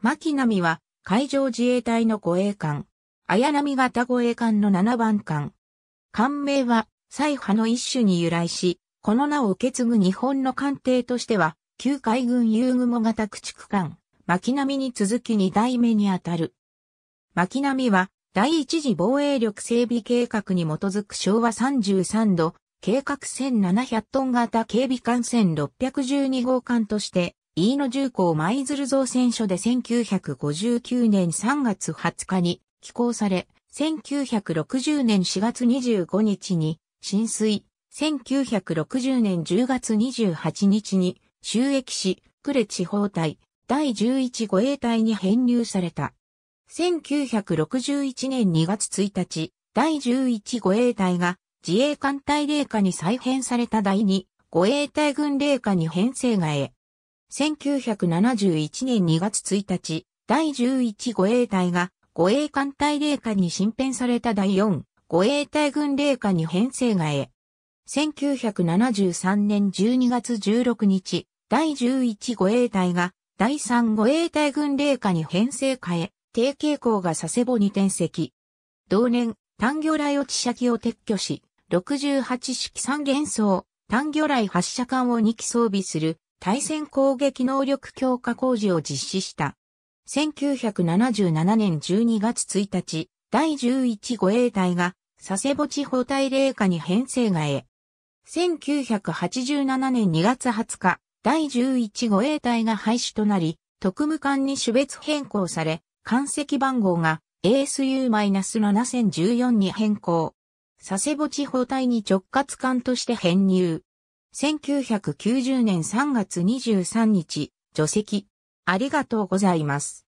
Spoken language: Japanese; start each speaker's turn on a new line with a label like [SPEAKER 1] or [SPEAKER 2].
[SPEAKER 1] 牧波は海上自衛隊の護衛艦。綾波型護衛艦の7番艦。艦名は、最派の一種に由来し、この名を受け継ぐ日本の艦艇としては、旧海軍遊雲型駆逐艦、牧波に続き2代目にあたる。牧波は、第一次防衛力整備計画に基づく昭和33度、計画1700トン型警備艦1612号艦として、飯野重工舞鶴造船所で1959年3月20日に寄港され、1960年4月25日に浸水、1960年10月28日に収益し、呉地方隊第11護衛隊に編入された。1961年2月1日、第11護衛隊が自衛艦隊令下に再編された第2護衛隊軍令下に編成がえ、1971年2月1日、第11護衛隊が護衛艦隊令下に新編された第4護衛隊軍令下に編成外え。1973年12月16日、第11護衛隊が第3護衛隊軍令下に編成替え、低傾向が佐世保に転籍。同年、単魚雷落ち射を撤去し、68式3連装、単魚雷発射管を2機装備する対戦攻撃能力強化工事を実施した。1977年12月1日、第11護衛隊が佐世保地方隊霊下に編成がえ。1987年2月20日、第11護衛隊が廃止となり、特務艦に種別変更され、艦籍番号が ASU-7014 に変更。佐世保地方隊に直轄艦として編入。1990年3月23日、除籍。ありがとうござ
[SPEAKER 2] います。